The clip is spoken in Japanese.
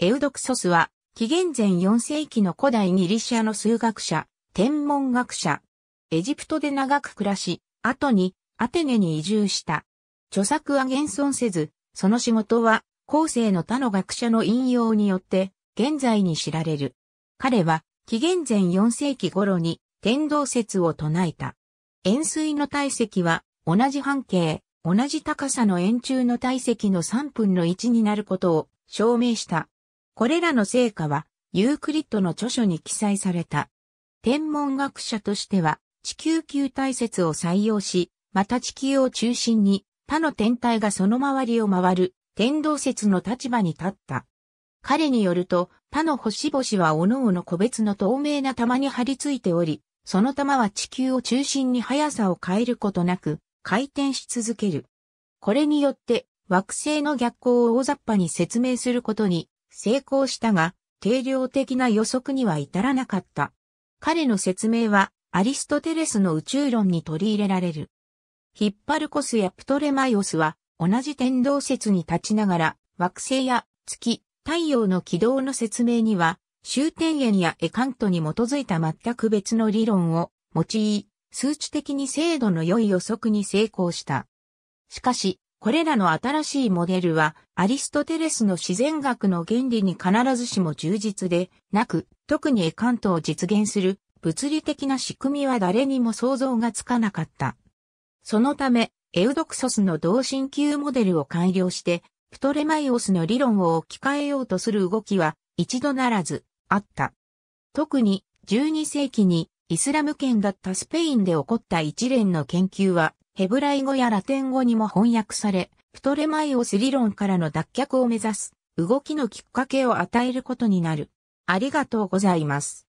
エウドクソスは、紀元前4世紀の古代ギリシアの数学者、天文学者。エジプトで長く暮らし、後にアテネに移住した。著作は現存せず、その仕事は後世の他の学者の引用によって現在に知られる。彼は紀元前4世紀頃に天動説を唱えた。円錐の体積は同じ半径、同じ高さの円柱の体積の3分の1になることを証明した。これらの成果は、ユークリッドの著書に記載された。天文学者としては、地球球体説を採用し、また地球を中心に、他の天体がその周りを回る、天動説の立場に立った。彼によると、他の星々は各々個別の透明な玉に張り付いており、その玉は地球を中心に速さを変えることなく、回転し続ける。これによって、惑星の逆行を大雑把に説明することに成功したが、定量的な予測には至らなかった。彼の説明は、アリストテレスの宇宙論に取り入れられる。ヒッパルコスやプトレマイオスは、同じ天動説に立ちながら、惑星や月、太陽の軌道の説明には、終点円やエカントに基づいた全く別の理論を用い、数値的に精度の良い予測に成功した。しかし、これらの新しいモデルは、アリストテレスの自然学の原理に必ずしも充実でなく、特にエカントを実現する物理的な仕組みは誰にも想像がつかなかった。そのため、エウドクソスの同心級モデルを改良して、プトレマイオスの理論を置き換えようとする動きは一度ならずあった。特に12世紀にイスラム圏だったスペインで起こった一連の研究はヘブライ語やラテン語にも翻訳され、プトレマイオス理論からの脱却を目指す動きのきっかけを与えることになる。ありがとうございます。